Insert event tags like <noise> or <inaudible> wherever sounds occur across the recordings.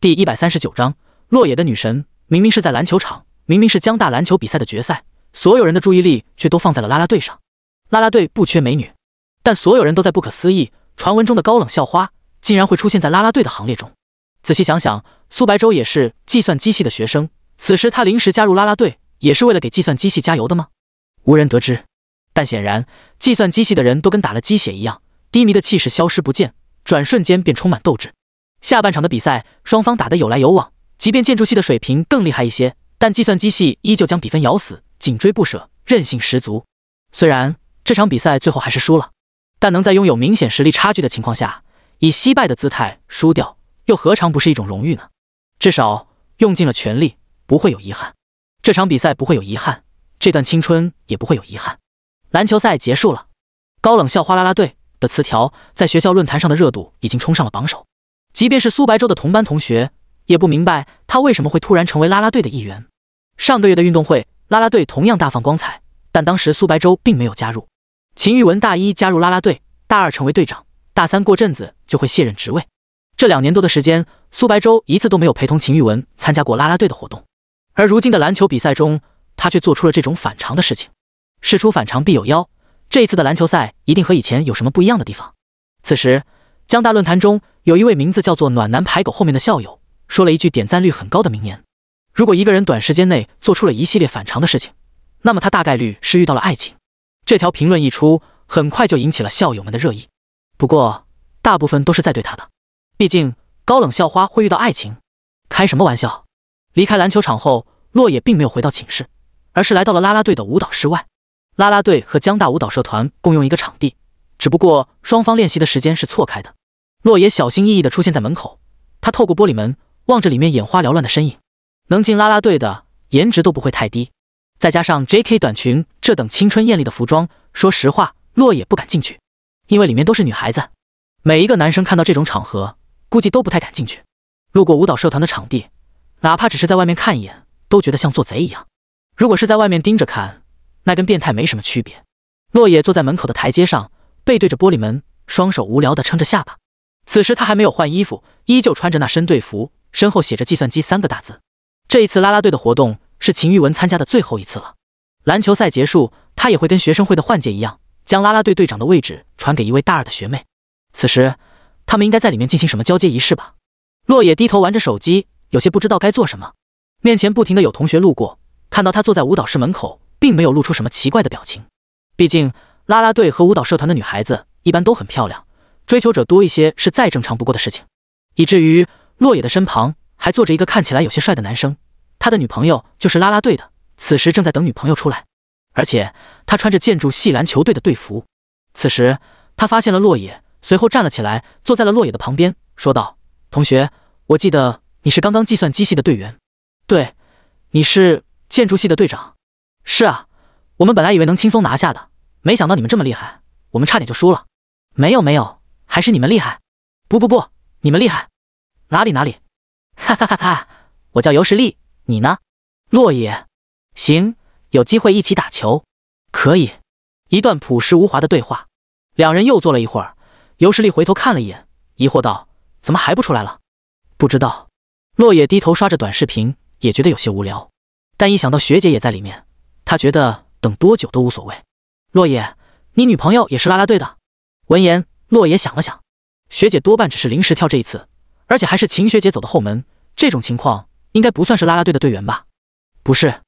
第一百三十九章，落野的女神明明是在篮球场，明明是江大篮球比赛的决赛，所有人的注意力却都放在了拉拉队上。拉拉队不缺美女，但所有人都在不可思议：传闻中的高冷校花竟然会出现在拉拉队的行列中。仔细想想，苏白舟也是计算机系的学生，此时他临时加入拉拉队，也是为了给计算机系加油的吗？无人得知。但显然，计算机系的人都跟打了鸡血一样，低迷的气势消失不见，转瞬间便充满斗志。下半场的比赛，双方打得有来有往。即便建筑系的水平更厉害一些，但计算机系依旧将比分咬死，紧追不舍，韧性十足。虽然这场比赛最后还是输了，但能在拥有明显实力差距的情况下，以惜败的姿态输掉，又何尝不是一种荣誉呢？至少用尽了全力，不会有遗憾。这场比赛不会有遗憾，这段青春也不会有遗憾。篮球赛结束了，高冷校花啦啦队的词条在学校论坛上的热度已经冲上了榜首。即便是苏白舟的同班同学，也不明白他为什么会突然成为拉拉队的一员。上个月的运动会，拉拉队同样大放光彩，但当时苏白舟并没有加入。秦玉文大一加入拉拉队，大二成为队长，大三过阵子就会卸任职位。这两年多的时间，苏白舟一次都没有陪同秦玉文参加过拉拉队的活动，而如今的篮球比赛中，他却做出了这种反常的事情。事出反常必有妖，这一次的篮球赛一定和以前有什么不一样的地方。此时。江大论坛中有一位名字叫做“暖男排狗”后面的校友，说了一句点赞率很高的名言：“如果一个人短时间内做出了一系列反常的事情，那么他大概率是遇到了爱情。”这条评论一出，很快就引起了校友们的热议。不过，大部分都是在对他的，毕竟高冷校花会遇到爱情，开什么玩笑？离开篮球场后，落野并没有回到寝室，而是来到了拉拉队的舞蹈室外。拉拉队和江大舞蹈社团共用一个场地，只不过双方练习的时间是错开的。洛野小心翼翼地出现在门口，他透过玻璃门望着里面眼花缭乱的身影。能进拉拉队的颜值都不会太低，再加上 J K 短裙这等青春艳丽的服装，说实话，洛野不敢进去，因为里面都是女孩子。每一个男生看到这种场合，估计都不太敢进去。路过舞蹈社团的场地，哪怕只是在外面看一眼，都觉得像做贼一样。如果是在外面盯着看，那跟变态没什么区别。洛野坐在门口的台阶上，背对着玻璃门，双手无聊地撑着下巴。此时他还没有换衣服，依旧穿着那身队服，身后写着“计算机”三个大字。这一次拉拉队的活动是秦玉文参加的最后一次了。篮球赛结束，他也会跟学生会的换届一样，将拉拉队队长的位置传给一位大二的学妹。此时，他们应该在里面进行什么交接仪式吧？洛野低头玩着手机，有些不知道该做什么。面前不停的有同学路过，看到他坐在舞蹈室门口，并没有露出什么奇怪的表情。毕竟，拉拉队和舞蹈社团的女孩子一般都很漂亮。追求者多一些是再正常不过的事情，以至于洛野的身旁还坐着一个看起来有些帅的男生，他的女朋友就是啦啦队的，此时正在等女朋友出来，而且他穿着建筑系篮球队的队服。此时他发现了洛野，随后站了起来，坐在了洛野的旁边，说道：“同学，我记得你是刚刚计算机系的队员，对，你是建筑系的队长。是啊，我们本来以为能轻松拿下的，没想到你们这么厉害，我们差点就输了。没有，没有。”还是你们厉害，不不不，你们厉害，哪里哪里，<laughs> 哈哈哈哈！我叫尤石力，你呢？洛野，行，有机会一起打球，可以。一段朴实无华的对话，两人又坐了一会儿。尤石力回头看了一眼，疑惑道：“怎么还不出来了？”不知道。洛野低头刷着短视频，也觉得有些无聊，但一想到学姐也在里面，他觉得等多久都无所谓。洛野，你女朋友也是拉拉队的？闻言。洛野想了想，学姐多半只是临时跳这一次，而且还是秦学姐走的后门，这种情况应该不算是拉拉队的队员吧？不是，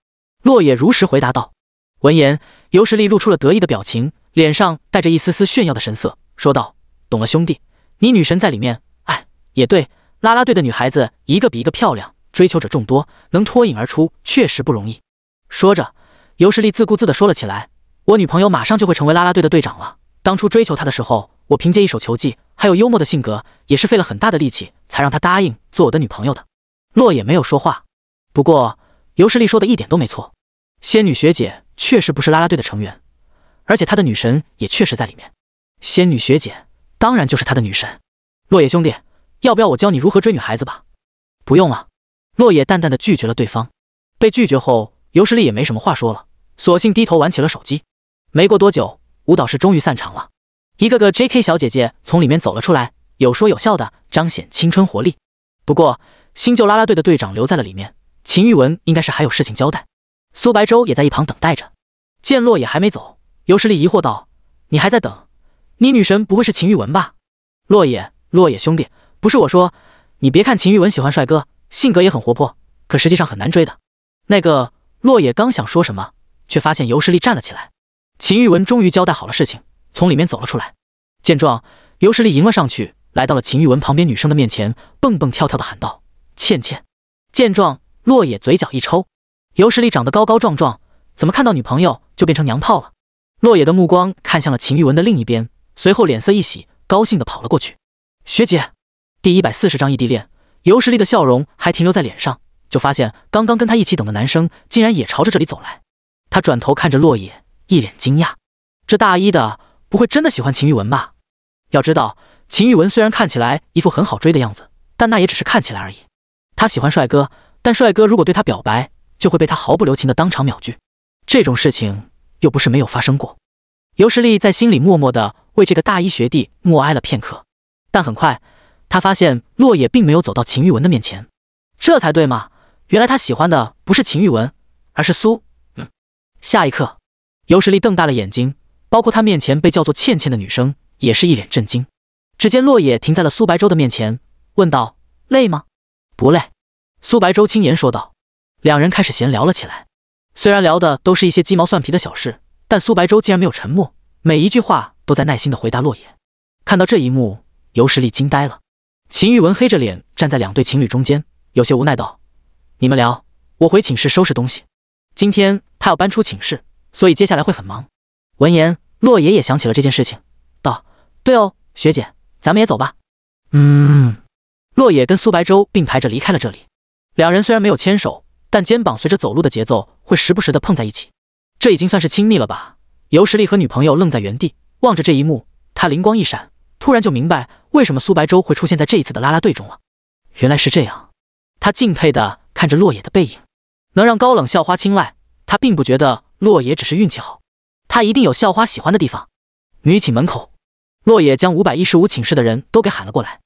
洛野如实回答道。闻言，尤实力露出了得意的表情，脸上带着一丝丝炫耀的神色，说道：“懂了，兄弟，你女神在里面。哎，也对，拉拉队的女孩子一个比一个漂亮，追求者众多，能脱颖而出确实不容易。”说着，尤实力自顾自地说了起来：“我女朋友马上就会成为拉拉队的队长了。当初追求她的时候。”我凭借一手球技，还有幽默的性格，也是费了很大的力气才让她答应做我的女朋友的。洛野没有说话，不过尤世丽说的一点都没错，仙女学姐确实不是拉拉队的成员，而且她的女神也确实在里面。仙女学姐当然就是她的女神。洛野兄弟，要不要我教你如何追女孩子吧？不用了。洛野淡淡的拒绝了对方。被拒绝后，尤世丽也没什么话说了，索性低头玩起了手机。没过多久，舞蹈室终于散场了。一个个 J.K. 小姐姐从里面走了出来，有说有笑的，彰显青春活力。不过，新旧拉拉队的队长留在了里面，秦玉文应该是还有事情交代。苏白舟也在一旁等待着。见洛野还没走，尤石丽疑惑道：“你还在等？你女神不会是秦玉文吧？”洛野，洛野兄弟，不是我说，你别看秦玉文喜欢帅哥，性格也很活泼，可实际上很难追的。那个洛野刚想说什么，却发现尤石丽站了起来。秦玉文终于交代好了事情。从里面走了出来，见状，尤实力迎了上去，来到了秦玉文旁边女生的面前，蹦蹦跳跳的喊道：“倩倩！”见状，洛野嘴角一抽，尤实力长得高高壮壮，怎么看到女朋友就变成娘炮了？洛野的目光看向了秦玉文的另一边，随后脸色一喜，高兴的跑了过去：“学姐！”第一百四十章异地恋。尤实力的笑容还停留在脸上，就发现刚刚跟他一起等的男生竟然也朝着这里走来，他转头看着洛野，一脸惊讶：“这大一的？”不会真的喜欢秦玉文吧？要知道，秦玉文虽然看起来一副很好追的样子，但那也只是看起来而已。他喜欢帅哥，但帅哥如果对他表白，就会被他毫不留情的当场秒拒。这种事情又不是没有发生过。尤石立在心里默默的为这个大一学弟默哀了片刻，但很快他发现洛野并没有走到秦玉文的面前，这才对嘛？原来他喜欢的不是秦玉文，而是苏……嗯。下一刻，尤石立瞪大了眼睛。包括他面前被叫做倩倩的女生也是一脸震惊。只见洛野停在了苏白舟的面前，问道：“累吗？”“不累。”苏白舟轻言说道。两人开始闲聊了起来，虽然聊的都是一些鸡毛蒜皮的小事，但苏白舟竟然没有沉默，每一句话都在耐心的回答洛野。看到这一幕，尤时力惊呆了。秦玉文黑着脸站在两对情侣中间，有些无奈道：“你们聊，我回寝室收拾东西。今天他要搬出寝室，所以接下来会很忙。”闻言。洛野也想起了这件事情，道：“对哦，学姐，咱们也走吧。”嗯，洛野跟苏白舟并排着离开了这里。两人虽然没有牵手，但肩膀随着走路的节奏会时不时的碰在一起，这已经算是亲密了吧？尤实力和女朋友愣在原地，望着这一幕，他灵光一闪，突然就明白为什么苏白舟会出现在这一次的拉拉队中了。原来是这样，他敬佩的看着洛野的背影，能让高冷校花青睐，他并不觉得洛野只是运气好。他一定有校花喜欢的地方。女寝门口，洛野将五百一十五寝室的人都给喊了过来。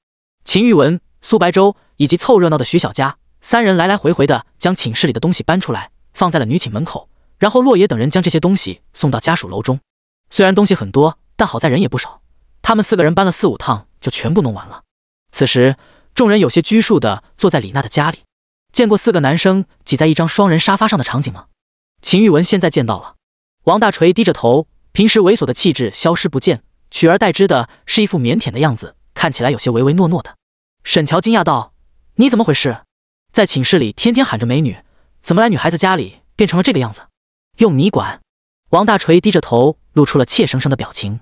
秦玉文、苏白舟以及凑热闹的徐小佳三人来来回回的将寝室里的东西搬出来，放在了女寝门口。然后洛野等人将这些东西送到家属楼中。虽然东西很多，但好在人也不少，他们四个人搬了四五趟就全部弄完了。此时，众人有些拘束的坐在李娜的家里。见过四个男生挤在一张双人沙发上的场景吗？秦玉文现在见到了。王大锤低着头，平时猥琐的气质消失不见，取而代之的是一副腼腆的样子，看起来有些唯唯诺诺的。沈乔惊讶道：“你怎么回事？在寝室里天天喊着美女，怎么来女孩子家里变成了这个样子？”“用你管！”王大锤低着头，露出了怯生生的表情。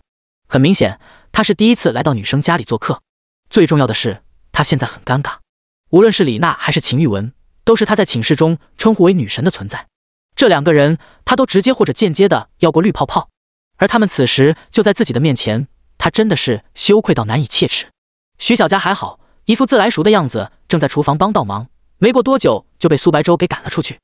很明显，他是第一次来到女生家里做客。最重要的是，他现在很尴尬。无论是李娜还是秦玉文，都是他在寝室中称呼为“女神”的存在。这两个人，他都直接或者间接的要过绿泡泡，而他们此时就在自己的面前，他真的是羞愧到难以切齿。徐小佳还好，一副自来熟的样子，正在厨房帮倒忙。没过多久就被苏白舟给赶了出去。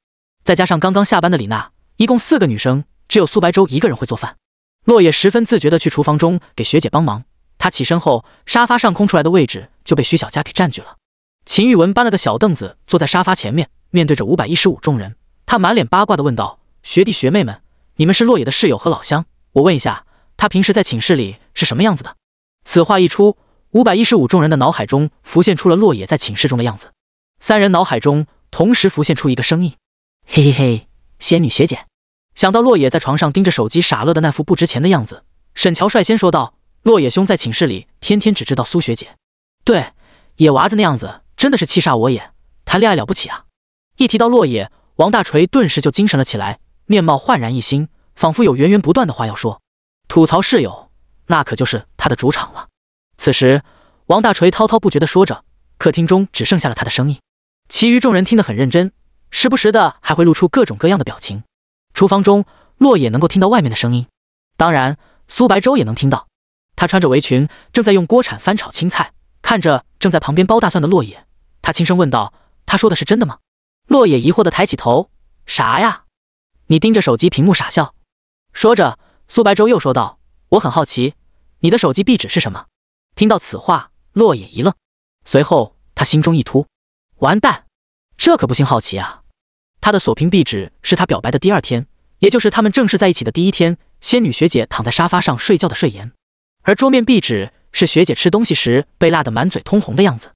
再加上刚刚下班的李娜，一共四个女生，只有苏白舟一个人会做饭。洛野十分自觉的去厨房中给学姐帮忙。他起身后，沙发上空出来的位置就被徐小佳给占据了。秦玉文搬了个小凳子坐在沙发前面，面对着五百一十五众人。他满脸八卦的问道：“学弟学妹们，你们是落野的室友和老乡，我问一下，他平时在寝室里是什么样子的？”此话一出，五百一十五众人的脑海中浮现出了落野在寝室中的样子。三人脑海中同时浮现出一个声音：“嘿嘿嘿，仙女学姐！”想到落野在床上盯着手机傻乐的那副不值钱的样子，沈乔率先说道：“落野兄在寝室里天天只知道苏学姐，对野娃子那样子真的是气煞我也。谈恋爱了不起啊！”一提到落野。王大锤顿时就精神了起来，面貌焕然一新，仿佛有源源不断的话要说。吐槽室友，那可就是他的主场了。此时，王大锤滔滔不绝地说着，客厅中只剩下了他的声音，其余众人听得很认真，时不时的还会露出各种各样的表情。厨房中，洛野能够听到外面的声音，当然，苏白粥也能听到。他穿着围裙，正在用锅铲翻炒青菜，看着正在旁边剥大蒜的洛野，他轻声问道：“他说的是真的吗？”洛野疑惑的抬起头：“啥呀？”你盯着手机屏幕傻笑，说着，苏白舟又说道：“我很好奇，你的手机壁纸是什么？”听到此话，洛野一愣，随后他心中一突：“完蛋，这可不兴好奇啊！”他的锁屏壁纸是他表白的第二天，也就是他们正式在一起的第一天，仙女学姐躺在沙发上睡觉的睡颜；而桌面壁纸是学姐吃东西时被辣得满嘴通红的样子。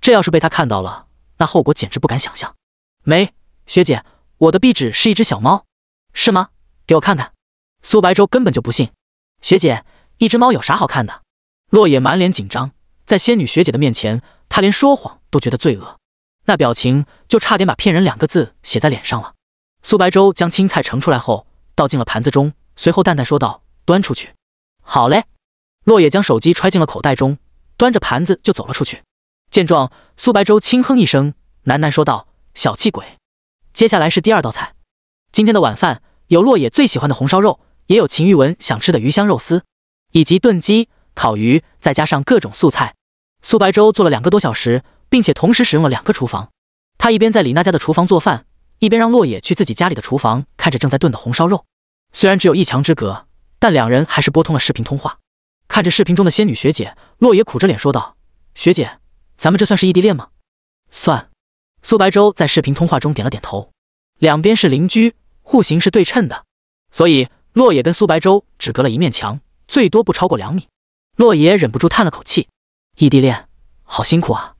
这要是被他看到了，那后果简直不敢想象。没，学姐，我的壁纸是一只小猫，是吗？给我看看。苏白舟根本就不信，学姐，一只猫有啥好看的？落野满脸紧张，在仙女学姐的面前，他连说谎都觉得罪恶，那表情就差点把骗人两个字写在脸上了。苏白舟将青菜盛出来后，倒进了盘子中，随后淡淡说道：“端出去。”好嘞。落野将手机揣进了口袋中，端着盘子就走了出去。见状，苏白舟轻哼一声，喃喃说道。小气鬼，接下来是第二道菜。今天的晚饭有洛野最喜欢的红烧肉，也有秦玉文想吃的鱼香肉丝，以及炖鸡、烤鱼，再加上各种素菜。苏白舟做了两个多小时，并且同时使用了两个厨房。他一边在李娜家的厨房做饭，一边让洛野去自己家里的厨房看着正在炖的红烧肉。虽然只有一墙之隔，但两人还是拨通了视频通话，看着视频中的仙女学姐，洛野苦着脸说道：“学姐，咱们这算是异地恋吗？”“算。”苏白舟在视频通话中点了点头。两边是邻居，户型是对称的，所以洛野跟苏白舟只隔了一面墙，最多不超过两米。洛野忍不住叹了口气：“异地恋，好辛苦啊。”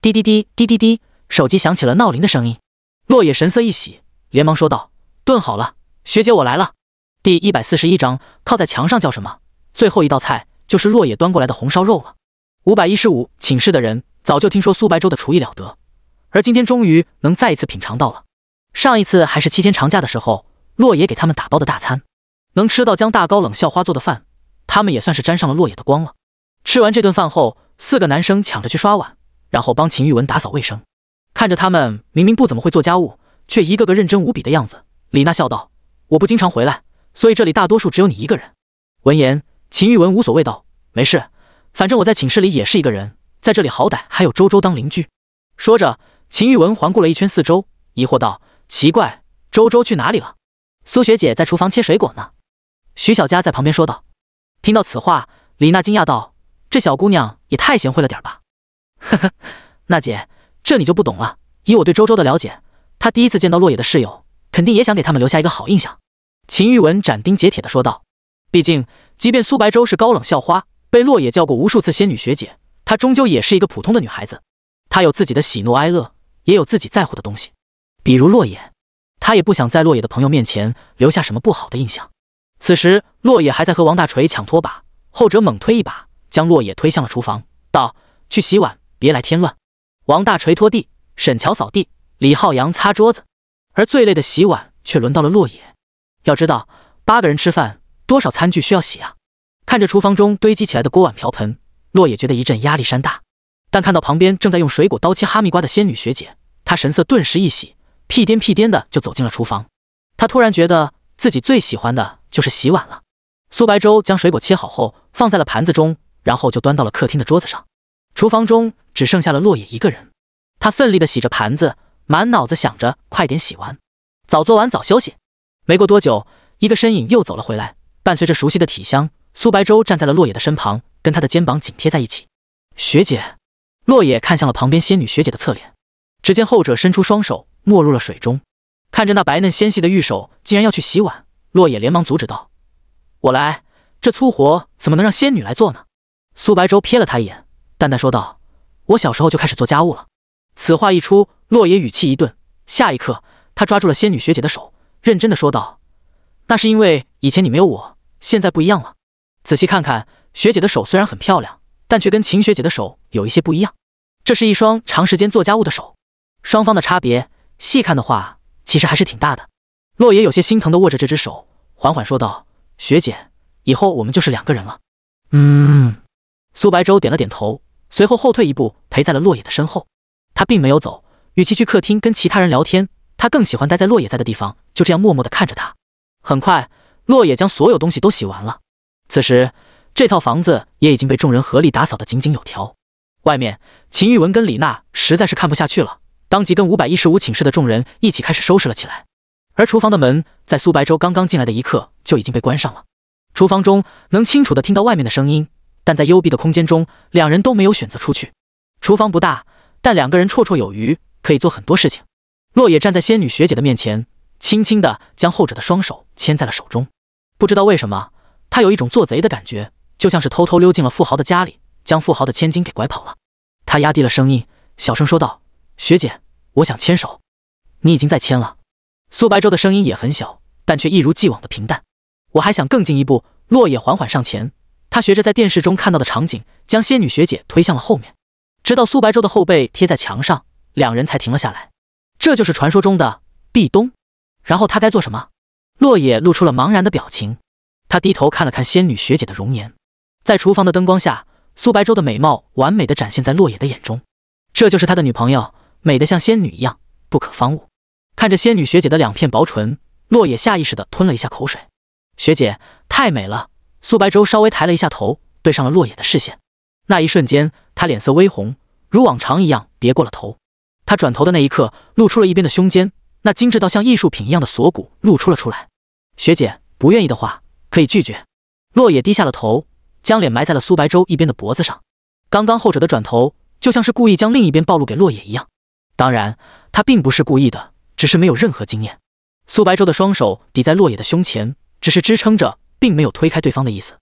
滴滴滴滴滴滴手机响起了闹铃的声音。洛野神色一喜，连忙说道：“炖好了，学姐我来了。”第一百四十一章靠在墙上叫什么？最后一道菜就是洛野端过来的红烧肉了。五百一十五寝室的人早就听说苏白舟的厨艺了得。而今天终于能再一次品尝到了，上一次还是七天长假的时候，洛野给他们打包的大餐，能吃到江大高冷校花做的饭，他们也算是沾上了洛野的光了。吃完这顿饭后，四个男生抢着去刷碗，然后帮秦玉文打扫卫生。看着他们明明不怎么会做家务，却一个个认真无比的样子，李娜笑道：“我不经常回来，所以这里大多数只有你一个人。”闻言，秦玉文无所谓道：“没事，反正我在寝室里也是一个人，在这里好歹还有周周当邻居。”说着。秦玉文环顾了一圈四周，疑惑道：“奇怪，周周去哪里了？”苏学姐在厨房切水果呢。”徐小佳在旁边说道。听到此话，李娜惊讶道：“这小姑娘也太贤惠了点吧？”“ <laughs> 呵呵，娜姐，这你就不懂了。以我对周周的了解，她第一次见到洛野的室友，肯定也想给他们留下一个好印象。”秦玉文斩钉截铁地说道：“毕竟，即便苏白舟是高冷校花，被洛野叫过无数次仙女学姐，她终究也是一个普通的女孩子，她有自己的喜怒哀乐。”也有自己在乎的东西，比如落野，他也不想在落野的朋友面前留下什么不好的印象。此时，落野还在和王大锤抢拖把，后者猛推一把，将落野推向了厨房，道：“去洗碗，别来添乱。”王大锤拖地，沈乔扫地，李浩洋擦桌子，而最累的洗碗却轮到了落野。要知道，八个人吃饭，多少餐具需要洗啊！看着厨房中堆积起来的锅碗瓢盆，落野觉得一阵压力山大。但看到旁边正在用水果刀切哈密瓜的仙女学姐，他神色顿时一喜，屁颠屁颠的就走进了厨房。他突然觉得自己最喜欢的就是洗碗了。苏白舟将水果切好后，放在了盘子中，然后就端到了客厅的桌子上。厨房中只剩下了洛野一个人，他奋力的洗着盘子，满脑子想着快点洗完，早做完早休息。没过多久，一个身影又走了回来，伴随着熟悉的体香，苏白舟站在了洛野的身旁，跟他的肩膀紧贴在一起。学姐。洛野看向了旁边仙女学姐的侧脸，只见后者伸出双手没入了水中，看着那白嫩纤细的玉手，竟然要去洗碗，洛野连忙阻止道：“我来，这粗活怎么能让仙女来做呢？”苏白舟瞥了他一眼，淡淡说道：“我小时候就开始做家务了。”此话一出，洛野语气一顿，下一刻他抓住了仙女学姐的手，认真的说道：“那是因为以前你没有我，现在不一样了。仔细看看，学姐的手虽然很漂亮，但却跟秦学姐的手……”有一些不一样，这是一双长时间做家务的手，双方的差别，细看的话其实还是挺大的。洛野有些心疼的握着这只手，缓缓说道：“学姐，以后我们就是两个人了。”嗯，苏白舟点了点头，随后后退一步，陪在了洛野的身后。他并没有走，与其去客厅跟其他人聊天，他更喜欢待在洛野在的地方，就这样默默的看着他。很快，洛野将所有东西都洗完了，此时这套房子也已经被众人合力打扫的井井有条。外面，秦玉文跟李娜实在是看不下去了，当即跟五百一十五寝室的众人一起开始收拾了起来。而厨房的门，在苏白舟刚刚进来的一刻就已经被关上了。厨房中能清楚的听到外面的声音，但在幽闭的空间中，两人都没有选择出去。厨房不大，但两个人绰绰有余，可以做很多事情。洛野站在仙女学姐的面前，轻轻的将后者的双手牵在了手中。不知道为什么，他有一种做贼的感觉，就像是偷偷溜进了富豪的家里。将富豪的千金给拐跑了，他压低了声音，小声说道：“学姐，我想牵手。”你已经在牵了。苏白舟的声音也很小，但却一如既往的平淡。我还想更进一步。落叶缓缓上前，他学着在电视中看到的场景，将仙女学姐推向了后面，直到苏白舟的后背贴在墙上，两人才停了下来。这就是传说中的壁咚。然后他该做什么？落叶露出了茫然的表情。他低头看了看仙女学姐的容颜，在厨房的灯光下。苏白舟的美貌完美的展现在洛野的眼中，这就是他的女朋友，美得像仙女一样不可方物。看着仙女学姐的两片薄唇，洛野下意识的吞了一下口水。学姐太美了。苏白舟稍微抬了一下头，对上了洛野的视线。那一瞬间，他脸色微红，如往常一样别过了头。他转头的那一刻，露出了一边的胸肩，那精致到像艺术品一样的锁骨露出了出来。学姐不愿意的话，可以拒绝。洛野低下了头。将脸埋在了苏白舟一边的脖子上，刚刚后者的转头就像是故意将另一边暴露给洛野一样，当然他并不是故意的，只是没有任何经验。苏白舟的双手抵在洛野的胸前，只是支撑着，并没有推开对方的意思。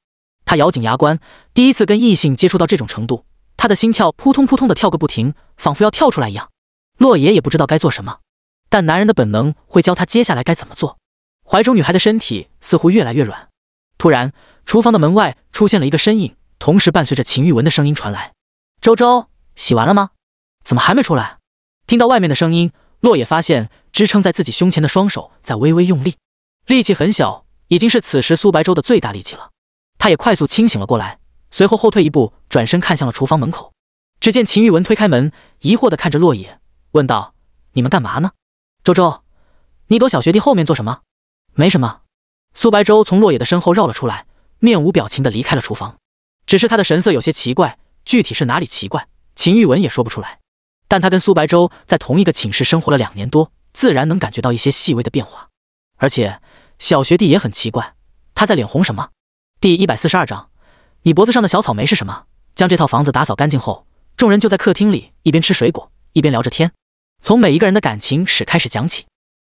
他咬紧牙关，第一次跟异性接触到这种程度，他的心跳扑通扑通的跳个不停，仿佛要跳出来一样。洛野也不知道该做什么，但男人的本能会教他接下来该怎么做。怀中女孩的身体似乎越来越软。突然，厨房的门外出现了一个身影，同时伴随着秦玉文的声音传来：“周周，洗完了吗？怎么还没出来？”听到外面的声音，洛野发现支撑在自己胸前的双手在微微用力，力气很小，已经是此时苏白粥的最大力气了。他也快速清醒了过来，随后后退一步，转身看向了厨房门口。只见秦玉文推开门，疑惑地看着洛野，问道：“你们干嘛呢？周周，你躲小学弟后面做什么？没什么。”苏白舟从洛野的身后绕了出来，面无表情的离开了厨房。只是他的神色有些奇怪，具体是哪里奇怪，秦玉文也说不出来。但他跟苏白舟在同一个寝室生活了两年多，自然能感觉到一些细微的变化。而且小学弟也很奇怪，他在脸红什么？第一百四十二章，你脖子上的小草莓是什么？将这套房子打扫干净后，众人就在客厅里一边吃水果一边聊着天，从每一个人的感情史开始讲起。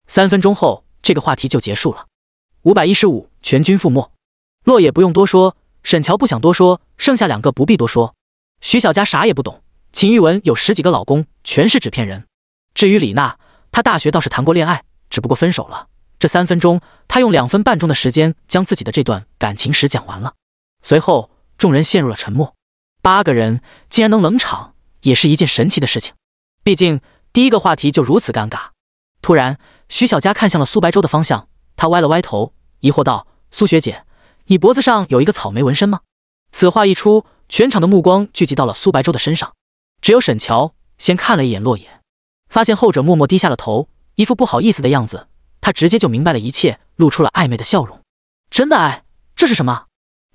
三分钟后，这个话题就结束了。五百一十五全军覆没，洛野不用多说，沈乔不想多说，剩下两个不必多说。徐小佳啥也不懂，秦玉文有十几个老公，全是纸片人。至于李娜，她大学倒是谈过恋爱，只不过分手了。这三分钟，她用两分半钟的时间将自己的这段感情史讲完了。随后，众人陷入了沉默。八个人竟然能冷场，也是一件神奇的事情。毕竟第一个话题就如此尴尬。突然，徐小佳看向了苏白舟的方向。他歪了歪头，疑惑道：“苏学姐，你脖子上有一个草莓纹身吗？”此话一出，全场的目光聚集到了苏白舟的身上。只有沈乔先看了一眼洛野，发现后者默默低下了头，一副不好意思的样子。他直接就明白了一切，露出了暧昧的笑容。真的哎，这是什么？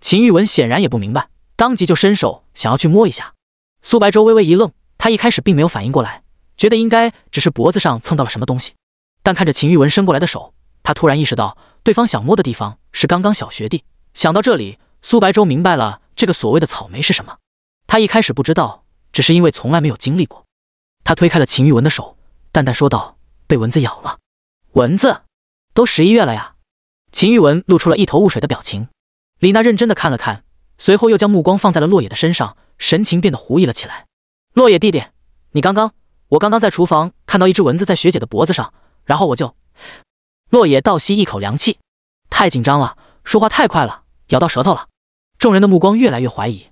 秦玉文显然也不明白，当即就伸手想要去摸一下。苏白舟微微一愣，他一开始并没有反应过来，觉得应该只是脖子上蹭到了什么东西，但看着秦玉文伸过来的手。他突然意识到，对方想摸的地方是刚刚小学弟。想到这里，苏白舟明白了这个所谓的草莓是什么。他一开始不知道，只是因为从来没有经历过。他推开了秦玉文的手，淡淡说道：“被蚊子咬了。”蚊子？都十一月了呀！秦玉文露出了一头雾水的表情。李娜认真的看了看，随后又将目光放在了洛野的身上，神情变得狐疑了起来。洛野弟弟，你刚刚……我刚刚在厨房看到一只蚊子在学姐的脖子上，然后我就……洛野倒吸一口凉气，太紧张了，说话太快了，咬到舌头了。众人的目光越来越怀疑，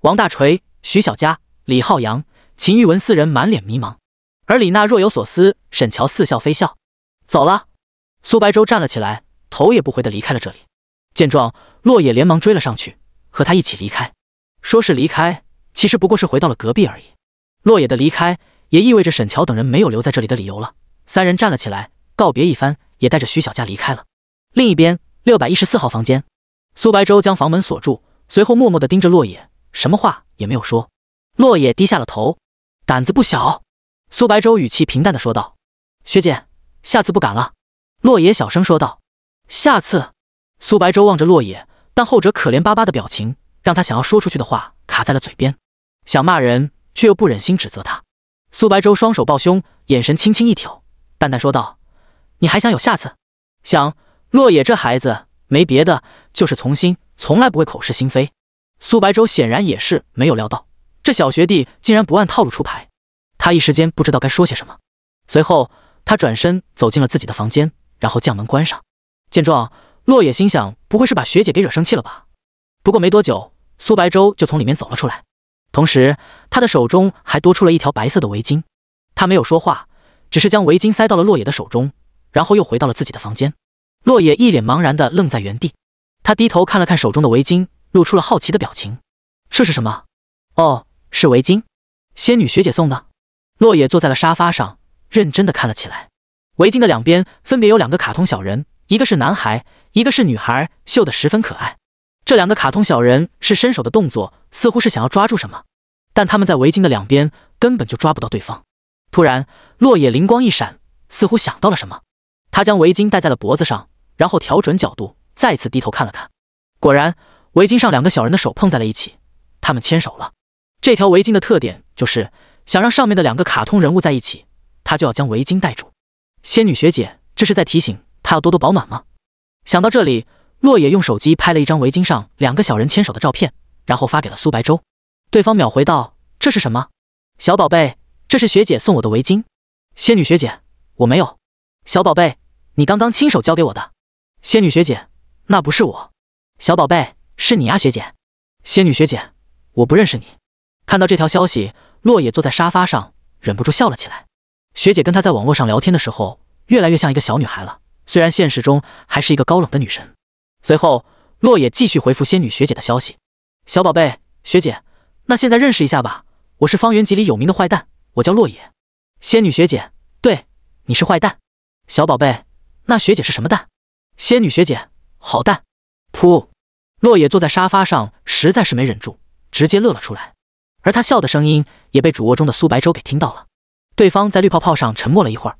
王大锤、徐小佳、李浩洋、秦玉文四人满脸迷茫，而李娜若有所思，沈乔似笑非笑。走了，苏白舟站了起来，头也不回的离开了这里。见状，洛野连忙追了上去，和他一起离开。说是离开，其实不过是回到了隔壁而已。洛野的离开，也意味着沈乔等人没有留在这里的理由了。三人站了起来，告别一番。也带着徐小佳离开了。另一边，六百一十四号房间，苏白舟将房门锁住，随后默默的盯着洛野，什么话也没有说。洛野低下了头，胆子不小。苏白舟语气平淡的说道：“学姐，下次不敢了。”洛野小声说道：“下次。”苏白舟望着洛野，但后者可怜巴巴的表情让他想要说出去的话卡在了嘴边，想骂人却又不忍心指责他。苏白舟双手抱胸，眼神轻轻一挑，淡淡说道。你还想有下次？想，落野这孩子没别的，就是从心，从来不会口是心非。苏白舟显然也是没有料到，这小学弟竟然不按套路出牌，他一时间不知道该说些什么。随后，他转身走进了自己的房间，然后将门关上。见状，落野心想：不会是把学姐给惹生气了吧？不过没多久，苏白舟就从里面走了出来，同时他的手中还多出了一条白色的围巾。他没有说话，只是将围巾塞到了落野的手中。然后又回到了自己的房间，洛野一脸茫然的愣在原地。他低头看了看手中的围巾，露出了好奇的表情。这是什么？哦，是围巾，仙女学姐送的。洛野坐在了沙发上，认真的看了起来。围巾的两边分别有两个卡通小人，一个是男孩，一个是女孩，绣得十分可爱。这两个卡通小人是伸手的动作，似乎是想要抓住什么，但他们在围巾的两边根本就抓不到对方。突然，洛野灵光一闪，似乎想到了什么。他将围巾戴在了脖子上，然后调准角度，再次低头看了看，果然，围巾上两个小人的手碰在了一起，他们牵手了。这条围巾的特点就是，想让上面的两个卡通人物在一起，他就要将围巾戴住。仙女学姐，这是在提醒他要多多保暖吗？想到这里，洛野用手机拍了一张围巾上两个小人牵手的照片，然后发给了苏白舟。对方秒回道：“这是什么，小宝贝？这是学姐送我的围巾。”仙女学姐，我没有，小宝贝。你刚刚亲手交给我的，仙女学姐，那不是我，小宝贝，是你啊，学姐，仙女学姐，我不认识你。看到这条消息，洛野坐在沙发上，忍不住笑了起来。学姐跟他在网络上聊天的时候，越来越像一个小女孩了，虽然现实中还是一个高冷的女神。随后，洛野继续回复仙女学姐的消息：小宝贝，学姐，那现在认识一下吧，我是方圆几里有名的坏蛋，我叫洛野。仙女学姐，对，你是坏蛋，小宝贝。那学姐是什么蛋？仙女学姐，好蛋！噗！落野坐在沙发上，实在是没忍住，直接乐了出来。而他笑的声音也被主卧中的苏白舟给听到了。对方在绿泡泡上沉默了一会儿，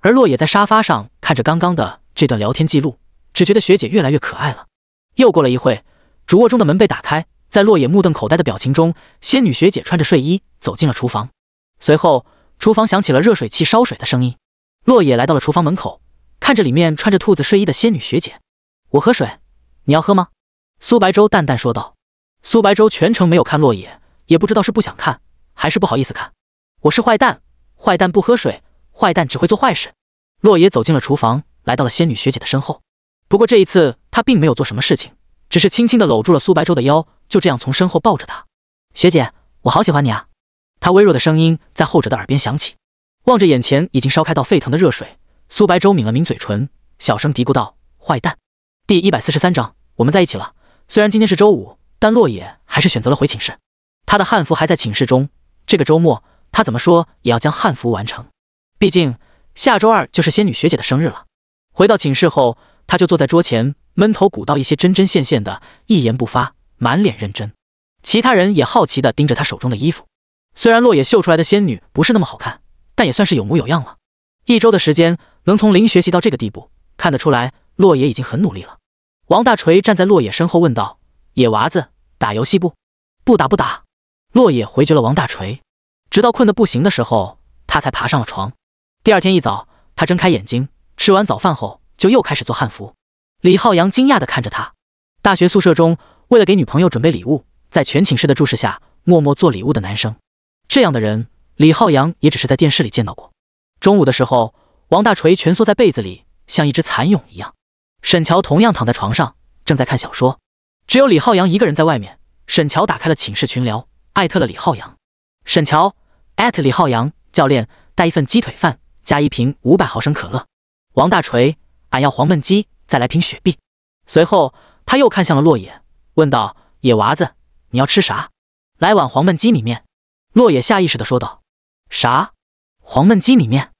而落野在沙发上看着刚刚的这段聊天记录，只觉得学姐越来越可爱了。又过了一会主卧中的门被打开，在落野目瞪口呆的表情中，仙女学姐穿着睡衣走进了厨房，随后厨房响起了热水器烧水的声音。落野来到了厨房门口。看着里面穿着兔子睡衣的仙女学姐，我喝水，你要喝吗？苏白舟淡淡说道。苏白舟全程没有看洛野，也不知道是不想看还是不好意思看。我是坏蛋，坏蛋不喝水，坏蛋只会做坏事。洛野走进了厨房，来到了仙女学姐的身后。不过这一次他并没有做什么事情，只是轻轻的搂住了苏白舟的腰，就这样从身后抱着她。学姐，我好喜欢你啊！他微弱的声音在后者的耳边响起。望着眼前已经烧开到沸腾的热水。苏白舟抿了抿嘴唇，小声嘀咕道：“坏蛋。”第一百四十三章，我们在一起了。虽然今天是周五，但洛野还是选择了回寝室。他的汉服还在寝室中。这个周末，他怎么说也要将汉服完成，毕竟下周二就是仙女学姐的生日了。回到寝室后，他就坐在桌前，闷头鼓捣一些针针线线的，一言不发，满脸认真。其他人也好奇地盯着他手中的衣服。虽然洛野绣出来的仙女不是那么好看，但也算是有模有样了。一周的时间，能从零学习到这个地步，看得出来，洛野已经很努力了。王大锤站在洛野身后问道：“野娃子，打游戏不？”“不打，不打。”洛野回绝了王大锤。直到困得不行的时候，他才爬上了床。第二天一早，他睁开眼睛，吃完早饭后，就又开始做汉服。李浩洋惊讶的看着他，大学宿舍中，为了给女朋友准备礼物，在全寝室的注视下默默做礼物的男生，这样的人，李浩洋也只是在电视里见到过。中午的时候，王大锤蜷缩在被子里，像一只蚕蛹一样。沈乔同样躺在床上，正在看小说。只有李浩洋一个人在外面。沈乔打开了寝室群聊，艾特了李浩洋。沈乔艾特李浩洋教练带一份鸡腿饭，加一瓶五百毫升可乐。王大锤，俺要黄焖鸡，再来瓶雪碧。随后他又看向了洛野，问道：“野娃子，你要吃啥？来碗黄焖鸡米面。”洛野下意识的说道：“啥？”黄焖鸡米面，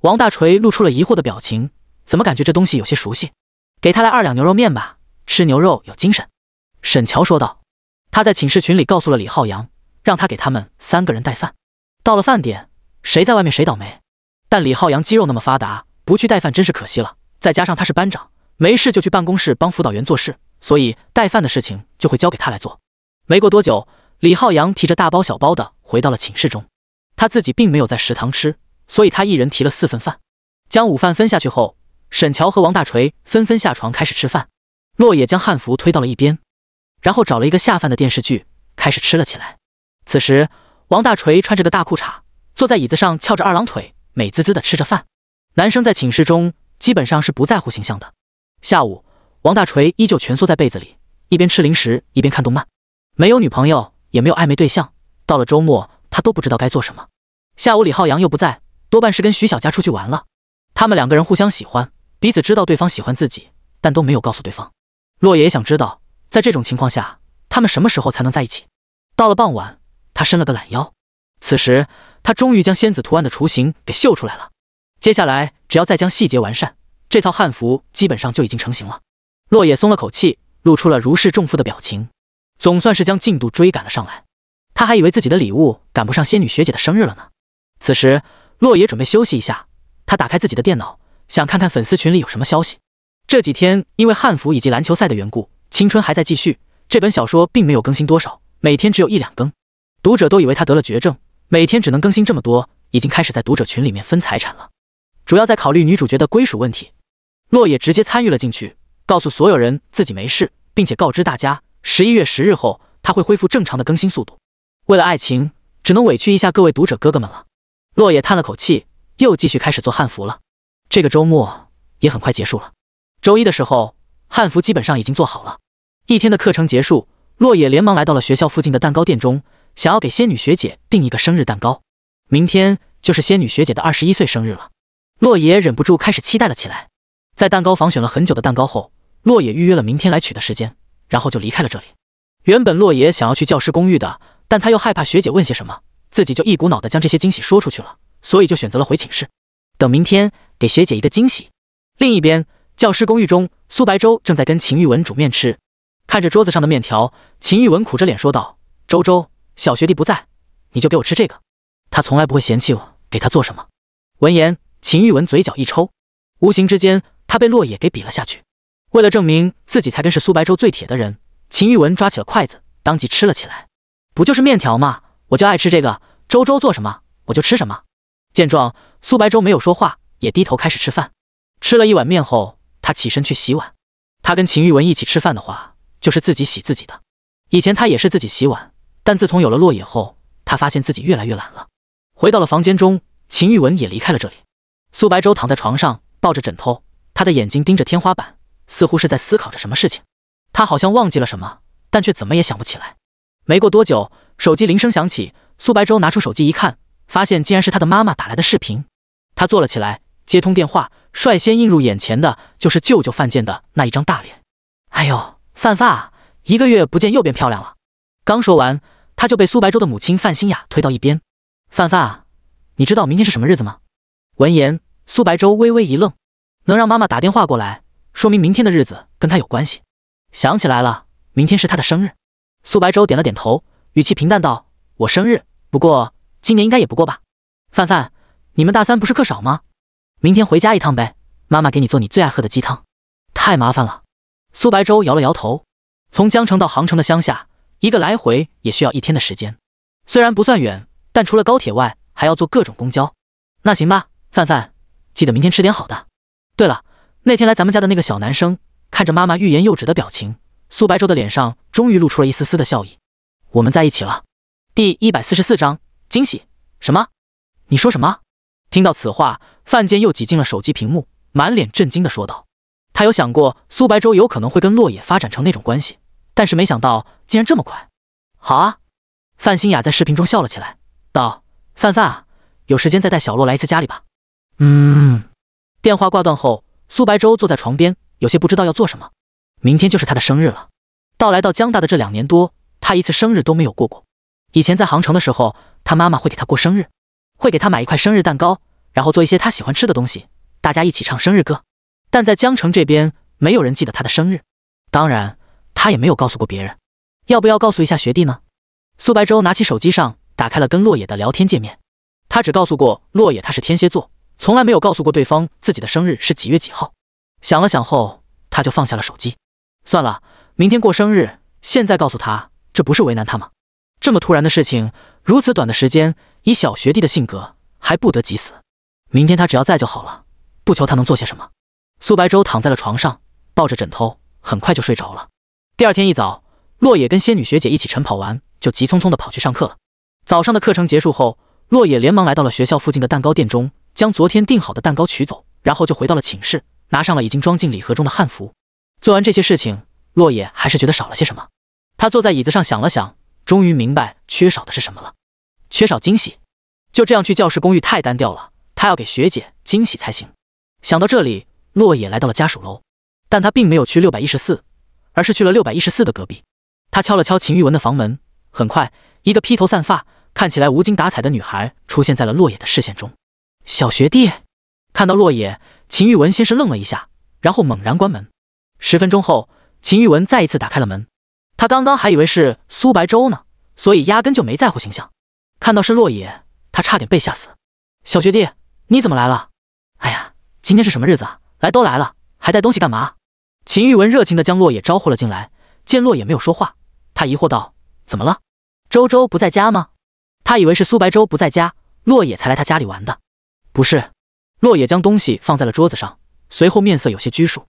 王大锤露出了疑惑的表情，怎么感觉这东西有些熟悉？给他来二两牛肉面吧，吃牛肉有精神。沈乔说道，他在寝室群里告诉了李浩洋，让他给他们三个人带饭。到了饭点，谁在外面谁倒霉。但李浩洋肌肉那么发达，不去带饭真是可惜了。再加上他是班长，没事就去办公室帮辅导员做事，所以带饭的事情就会交给他来做。没过多久，李浩洋提着大包小包的回到了寝室中。他自己并没有在食堂吃，所以他一人提了四份饭，将午饭分下去后，沈乔和王大锤纷纷下床开始吃饭。洛野将汉服推到了一边，然后找了一个下饭的电视剧开始吃了起来。此时，王大锤穿着个大裤衩，坐在椅子上翘着二郎腿，美滋滋的吃着饭。男生在寝室中基本上是不在乎形象的。下午，王大锤依旧蜷缩在被子里，一边吃零食一边看动漫，没有女朋友，也没有暧昧对象，到了周末。他都不知道该做什么。下午李浩洋又不在，多半是跟徐小佳出去玩了。他们两个人互相喜欢，彼此知道对方喜欢自己，但都没有告诉对方。洛野也想知道，在这种情况下，他们什么时候才能在一起？到了傍晚，他伸了个懒腰。此时，他终于将仙子图案的雏形给绣出来了。接下来，只要再将细节完善，这套汉服基本上就已经成型了。洛野松了口气，露出了如释重负的表情，总算是将进度追赶了上来。他还以为自己的礼物赶不上仙女学姐的生日了呢。此时，洛野准备休息一下，他打开自己的电脑，想看看粉丝群里有什么消息。这几天因为汉服以及篮球赛的缘故，青春还在继续。这本小说并没有更新多少，每天只有一两更。读者都以为他得了绝症，每天只能更新这么多，已经开始在读者群里面分财产了，主要在考虑女主角的归属问题。洛野直接参与了进去，告诉所有人自己没事，并且告知大家，十一月十日后他会恢复正常的更新速度。为了爱情，只能委屈一下各位读者哥哥们了。洛野叹了口气，又继续开始做汉服了。这个周末也很快结束了。周一的时候，汉服基本上已经做好了。一天的课程结束，洛野连忙来到了学校附近的蛋糕店中，想要给仙女学姐订一个生日蛋糕。明天就是仙女学姐的二十一岁生日了，洛野忍不住开始期待了起来。在蛋糕房选了很久的蛋糕后，洛野预约了明天来取的时间，然后就离开了这里。原本洛野想要去教师公寓的。但他又害怕学姐问些什么，自己就一股脑的将这些惊喜说出去了，所以就选择了回寝室，等明天给学姐一个惊喜。另一边，教师公寓中，苏白舟正在跟秦玉文煮面吃，看着桌子上的面条，秦玉文苦着脸说道：“周周，小学弟不在，你就给我吃这个。他从来不会嫌弃我给他做什么。”闻言，秦玉文嘴角一抽，无形之间他被落野给比了下去。为了证明自己才跟是苏白舟最铁的人，秦玉文抓起了筷子，当即吃了起来。不就是面条吗？我就爱吃这个。周周做什么，我就吃什么。见状，苏白粥没有说话，也低头开始吃饭。吃了一碗面后，他起身去洗碗。他跟秦玉文一起吃饭的话，就是自己洗自己的。以前他也是自己洗碗，但自从有了洛野后，他发现自己越来越懒了。回到了房间中，秦玉文也离开了这里。苏白粥躺在床上，抱着枕头，他的眼睛盯着天花板，似乎是在思考着什么事情。他好像忘记了什么，但却怎么也想不起来。没过多久，手机铃声响起。苏白舟拿出手机一看，发现竟然是他的妈妈打来的视频。他坐了起来，接通电话，率先映入眼前的就是舅舅范建的那一张大脸。“哎呦，范范啊，一个月不见又变漂亮了。”刚说完，他就被苏白舟的母亲范新雅推到一边。“范范，你知道明天是什么日子吗？”闻言，苏白舟微微一愣，能让妈妈打电话过来，说明明天的日子跟他有关系。想起来了，明天是他的生日。苏白舟点了点头，语气平淡道：“我生日，不过今年应该也不过吧。”范范，你们大三不是课少吗？明天回家一趟呗，妈妈给你做你最爱喝的鸡汤。太麻烦了。苏白舟摇了摇头。从江城到杭城的乡下，一个来回也需要一天的时间。虽然不算远，但除了高铁外，还要坐各种公交。那行吧，范范，记得明天吃点好的。对了，那天来咱们家的那个小男生，看着妈妈欲言又止的表情。苏白舟的脸上终于露出了一丝丝的笑意。我们在一起了。第一百四十四章惊喜。什么？你说什么？听到此话，范建又挤进了手机屏幕，满脸震惊的说道：“他有想过苏白舟有可能会跟洛野发展成那种关系，但是没想到竟然这么快。”好啊！范新雅在视频中笑了起来，道：“范范啊，有时间再带小洛来一次家里吧。”嗯。电话挂断后，苏白舟坐在床边，有些不知道要做什么。明天就是他的生日了。到来到江大的这两年多，他一次生日都没有过过。以前在杭城的时候，他妈妈会给他过生日，会给他买一块生日蛋糕，然后做一些他喜欢吃的东西，大家一起唱生日歌。但在江城这边，没有人记得他的生日，当然他也没有告诉过别人。要不要告诉一下学弟呢？苏白舟拿起手机上打开了跟洛野的聊天界面。他只告诉过洛野他是天蝎座，从来没有告诉过对方自己的生日是几月几号。想了想后，他就放下了手机。算了，明天过生日，现在告诉他，这不是为难他吗？这么突然的事情，如此短的时间，以小学弟的性格，还不得急死？明天他只要在就好了，不求他能做些什么。苏白舟躺在了床上，抱着枕头，很快就睡着了。第二天一早，洛野跟仙女学姐一起晨跑完，就急匆匆的跑去上课了。早上的课程结束后，洛野连忙来到了学校附近的蛋糕店中，将昨天订好的蛋糕取走，然后就回到了寝室，拿上了已经装进礼盒中的汉服。做完这些事情，洛野还是觉得少了些什么。他坐在椅子上想了想，终于明白缺少的是什么了——缺少惊喜。就这样去教室公寓太单调了，他要给学姐惊喜才行。想到这里，洛野来到了家属楼，但他并没有去六百一十四，而是去了六百一十四的隔壁。他敲了敲秦玉文的房门，很快，一个披头散发、看起来无精打采的女孩出现在了洛野的视线中。小学弟，看到洛野，秦玉文先是愣了一下，然后猛然关门。十分钟后，秦玉文再一次打开了门。他刚刚还以为是苏白舟呢，所以压根就没在乎形象。看到是洛野，他差点被吓死。小学弟，你怎么来了？哎呀，今天是什么日子啊？来都来了，还带东西干嘛？秦玉文热情的将洛野招呼了进来。见洛野没有说话，他疑惑道：“怎么了？周周不在家吗？”他以为是苏白舟不在家，洛野才来他家里玩的。不是，洛野将东西放在了桌子上，随后面色有些拘束。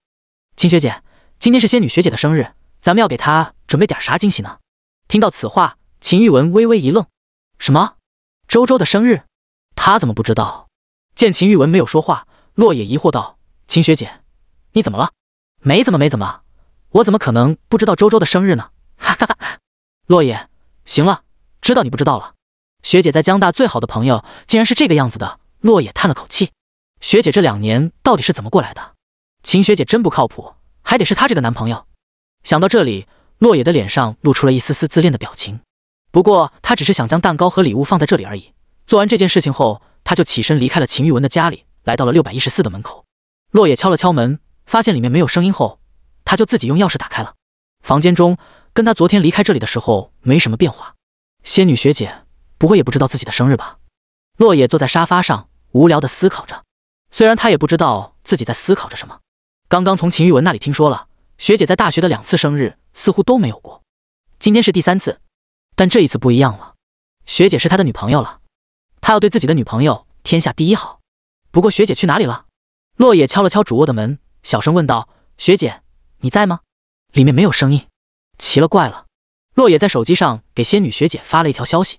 秦学姐，今天是仙女学姐的生日，咱们要给她准备点啥惊喜呢？听到此话，秦玉文微微一愣：“什么？周周的生日？她怎么不知道？”见秦玉文没有说话，洛野疑惑道：“秦学姐，你怎么了？没怎么，没怎么，我怎么可能不知道周周的生日呢？哈哈哈！洛野，行了，知道你不知道了。学姐在江大最好的朋友，竟然是这个样子的。”洛野叹了口气：“学姐这两年到底是怎么过来的？”秦学姐真不靠谱，还得是她这个男朋友。想到这里，洛野的脸上露出了一丝丝自恋的表情。不过他只是想将蛋糕和礼物放在这里而已。做完这件事情后，他就起身离开了秦玉文的家里，来到了六百一十四的门口。洛野敲了敲门，发现里面没有声音后，他就自己用钥匙打开了。房间中跟他昨天离开这里的时候没什么变化。仙女学姐不会也不知道自己的生日吧？洛野坐在沙发上，无聊的思考着。虽然他也不知道自己在思考着什么。刚刚从秦玉文那里听说了，学姐在大学的两次生日似乎都没有过，今天是第三次，但这一次不一样了，学姐是他的女朋友了，他要对自己的女朋友天下第一好。不过学姐去哪里了？洛野敲了敲主卧的门，小声问道：“学姐，你在吗？”里面没有声音，奇了怪了。洛野在手机上给仙女学姐发了一条消息，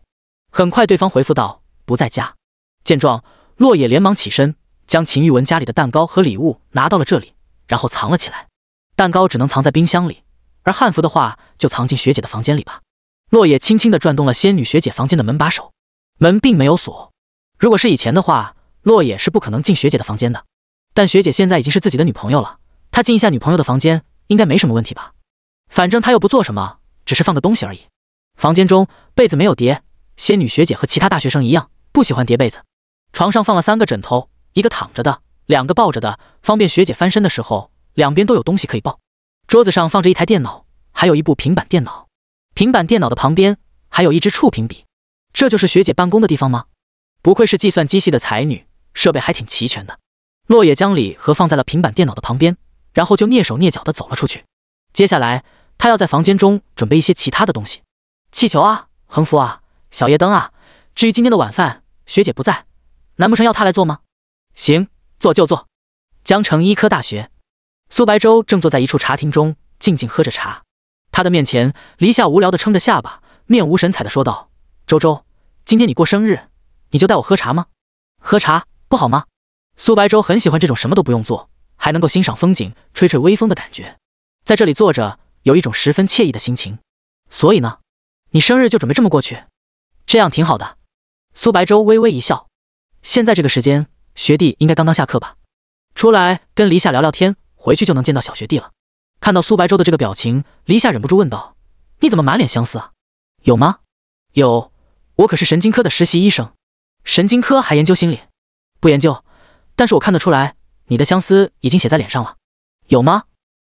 很快对方回复道：“不在家。”见状，洛野连忙起身，将秦玉文家里的蛋糕和礼物拿到了这里。然后藏了起来，蛋糕只能藏在冰箱里，而汉服的话就藏进学姐的房间里吧。落叶轻轻地转动了仙女学姐房间的门把手，门并没有锁。如果是以前的话，落叶是不可能进学姐的房间的。但学姐现在已经是自己的女朋友了，她进一下女朋友的房间应该没什么问题吧？反正她又不做什么，只是放个东西而已。房间中被子没有叠，仙女学姐和其他大学生一样不喜欢叠被子。床上放了三个枕头，一个躺着的。两个抱着的，方便学姐翻身的时候，两边都有东西可以抱。桌子上放着一台电脑，还有一部平板电脑，平板电脑的旁边还有一支触屏笔。这就是学姐办公的地方吗？不愧是计算机系的才女，设备还挺齐全的。落野将礼盒放在了平板电脑的旁边，然后就蹑手蹑脚的走了出去。接下来，他要在房间中准备一些其他的东西，气球啊，横幅啊，小夜灯啊。至于今天的晚饭，学姐不在，难不成要他来做吗？行。坐就坐，江城医科大学，苏白舟正坐在一处茶亭中，静静喝着茶。他的面前，黎夏无聊的撑着下巴，面无神采的说道：“周周，今天你过生日，你就带我喝茶吗？喝茶不好吗？”苏白舟很喜欢这种什么都不用做，还能够欣赏风景、吹吹微风的感觉，在这里坐着有一种十分惬意的心情。所以呢，你生日就准备这么过去，这样挺好的。苏白舟微微一笑，现在这个时间。学弟应该刚刚下课吧，出来跟黎夏聊聊天，回去就能见到小学弟了。看到苏白舟的这个表情，黎夏忍不住问道：“你怎么满脸相思啊？有吗？有，我可是神经科的实习医生，神经科还研究心理？不研究，但是我看得出来，你的相思已经写在脸上了，有吗？”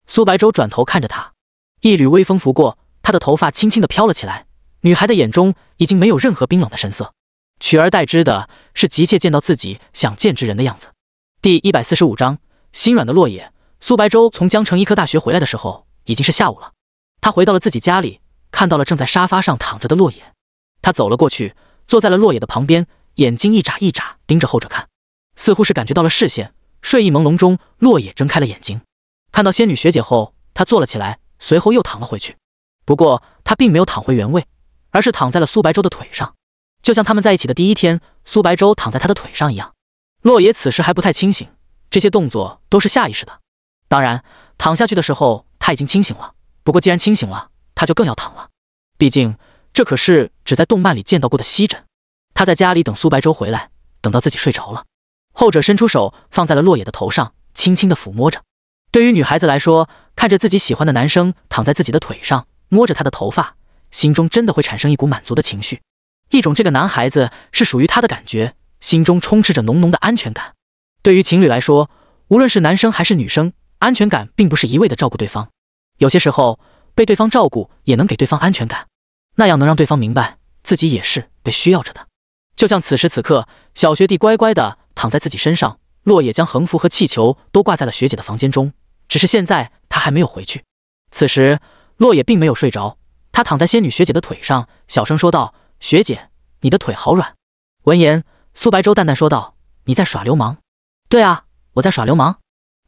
苏白舟转头看着他，一缕微风拂过他的头发，轻轻的飘了起来。女孩的眼中已经没有任何冰冷的神色。取而代之的是急切见到自己想见之人的样子。第一百四十五章心软的落野。苏白舟从江城医科大学回来的时候已经是下午了，他回到了自己家里，看到了正在沙发上躺着的落野。他走了过去，坐在了落野的旁边，眼睛一眨一眨盯着后者看，似乎是感觉到了视线。睡意朦胧中，落野睁开了眼睛，看到仙女学姐后，他坐了起来，随后又躺了回去。不过他并没有躺回原位，而是躺在了苏白舟的腿上。就像他们在一起的第一天，苏白舟躺在他的腿上一样。洛野此时还不太清醒，这些动作都是下意识的。当然，躺下去的时候他已经清醒了。不过既然清醒了，他就更要躺了。毕竟这可是只在动漫里见到过的西枕。他在家里等苏白舟回来，等到自己睡着了。后者伸出手放在了洛野的头上，轻轻的抚摸着。对于女孩子来说，看着自己喜欢的男生躺在自己的腿上，摸着他的头发，心中真的会产生一股满足的情绪。一种这个男孩子是属于他的感觉，心中充斥着浓浓的安全感。对于情侣来说，无论是男生还是女生，安全感并不是一味的照顾对方，有些时候被对方照顾也能给对方安全感，那样能让对方明白自己也是被需要着的。就像此时此刻，小学弟乖乖的躺在自己身上，洛野将横幅和气球都挂在了学姐的房间中，只是现在他还没有回去。此时，洛野并没有睡着，他躺在仙女学姐的腿上，小声说道。学姐，你的腿好软。闻言，苏白舟淡淡说道：“你在耍流氓。”“对啊，我在耍流氓。”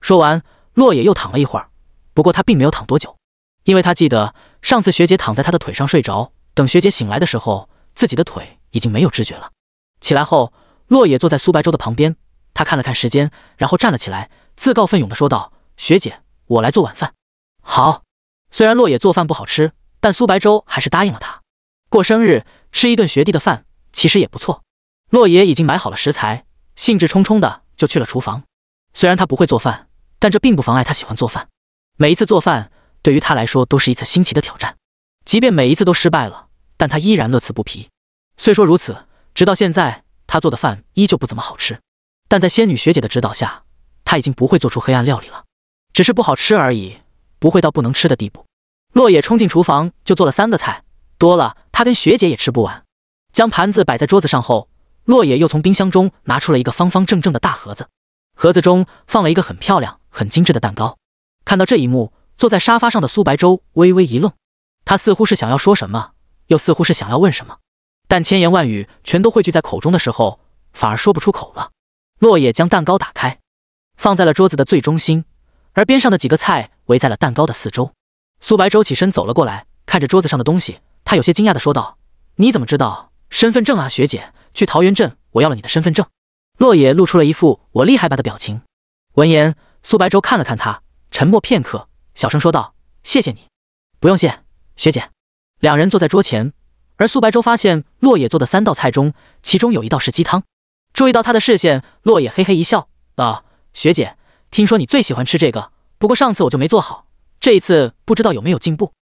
说完，洛野又躺了一会儿。不过他并没有躺多久，因为他记得上次学姐躺在他的腿上睡着，等学姐醒来的时候，自己的腿已经没有知觉了。起来后，洛野坐在苏白舟的旁边，他看了看时间，然后站了起来，自告奋勇地说道：“学姐，我来做晚饭。”“好。”虽然洛野做饭不好吃，但苏白舟还是答应了他。过生日。吃一顿学弟的饭其实也不错。洛野已经买好了食材，兴致冲冲的就去了厨房。虽然他不会做饭，但这并不妨碍他喜欢做饭。每一次做饭对于他来说都是一次新奇的挑战，即便每一次都失败了，但他依然乐此不疲。虽说如此，直到现在他做的饭依旧不怎么好吃，但在仙女学姐的指导下，他已经不会做出黑暗料理了，只是不好吃而已，不会到不能吃的地步。洛野冲进厨房就做了三个菜。多了，他跟学姐也吃不完。将盘子摆在桌子上后，洛野又从冰箱中拿出了一个方方正正的大盒子，盒子中放了一个很漂亮、很精致的蛋糕。看到这一幕，坐在沙发上的苏白舟微微一愣，他似乎是想要说什么，又似乎是想要问什么，但千言万语全都汇聚在口中的时候，反而说不出口了。洛野将蛋糕打开，放在了桌子的最中心，而边上的几个菜围在了蛋糕的四周。苏白舟起身走了过来，看着桌子上的东西。他有些惊讶地说道：“你怎么知道身份证啊，学姐？去桃源镇，我要了你的身份证。”洛野露出了一副“我厉害吧”的表情。闻言，苏白舟看了看他，沉默片刻，小声说道：“谢谢你，不用谢，学姐。”两人坐在桌前，而苏白舟发现洛野做的三道菜中，其中有一道是鸡汤。注意到他的视线，洛野嘿嘿一笑，道：“学姐，听说你最喜欢吃这个，不过上次我就没做好，这一次不知道有没有进步。”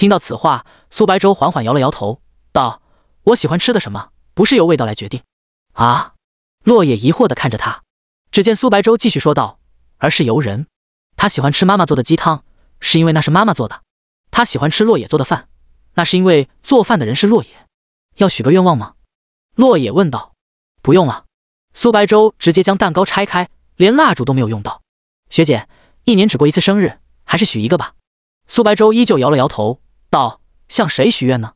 听到此话，苏白舟缓缓摇了摇头，道：“我喜欢吃的什么，不是由味道来决定，啊？”洛野疑惑地看着他。只见苏白舟继续说道：“而是由人。他喜欢吃妈妈做的鸡汤，是因为那是妈妈做的。他喜欢吃洛野做的饭，那是因为做饭的人是洛野。”要许个愿望吗？洛野问道。“不用了。”苏白舟直接将蛋糕拆开，连蜡烛都没有用到。“学姐，一年只过一次生日，还是许一个吧。”苏白舟依旧摇了摇头。道：“向谁许愿呢？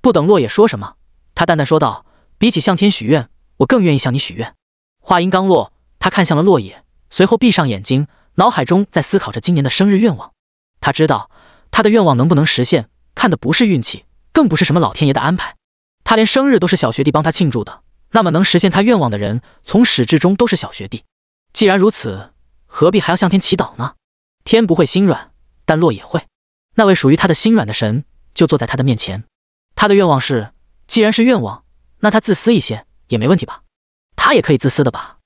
不等洛野说什么，他淡淡说道：“比起向天许愿，我更愿意向你许愿。”话音刚落，他看向了洛野，随后闭上眼睛，脑海中在思考着今年的生日愿望。他知道，他的愿望能不能实现，看的不是运气，更不是什么老天爷的安排。他连生日都是小学弟帮他庆祝的，那么能实现他愿望的人，从始至终都是小学弟。既然如此，何必还要向天祈祷呢？天不会心软，但洛野会。那位属于他的心软的神就坐在他的面前。他的愿望是，既然是愿望，那他自私一些也没问题吧？他也可以自私的吧？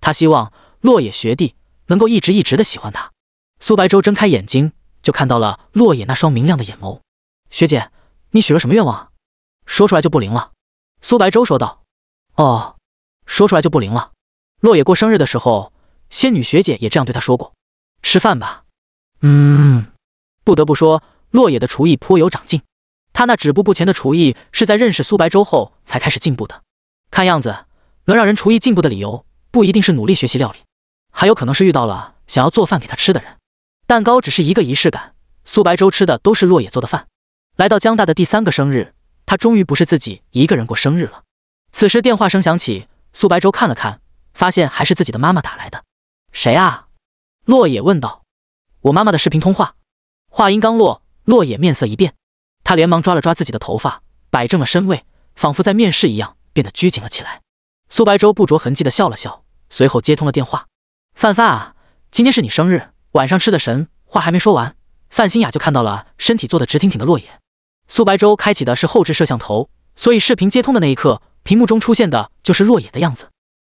他希望落野学弟能够一直一直的喜欢他。苏白舟睁开眼睛，就看到了落野那双明亮的眼眸。学姐，你许了什么愿望啊？说出来就不灵了。苏白舟说道：“哦，说出来就不灵了。落野过生日的时候，仙女学姐也这样对他说过。吃饭吧。”嗯。不得不说，洛野的厨艺颇有长进。他那止步不前的厨艺是在认识苏白粥后才开始进步的。看样子，能让人厨艺进步的理由不一定是努力学习料理，还有可能是遇到了想要做饭给他吃的人。蛋糕只是一个仪式感，苏白粥吃的都是洛野做的饭。来到江大的第三个生日，他终于不是自己一个人过生日了。此时电话声响起，苏白粥看了看，发现还是自己的妈妈打来的。谁啊？洛野问道。我妈妈的视频通话。话音刚落，洛野面色一变，他连忙抓了抓自己的头发，摆正了身位，仿佛在面试一样，变得拘谨了起来。苏白舟不着痕迹的笑了笑，随后接通了电话。范范啊，今天是你生日，晚上吃的神。话还没说完，范新雅就看到了身体坐的直挺挺的洛野。苏白舟开启的是后置摄像头，所以视频接通的那一刻，屏幕中出现的就是洛野的样子。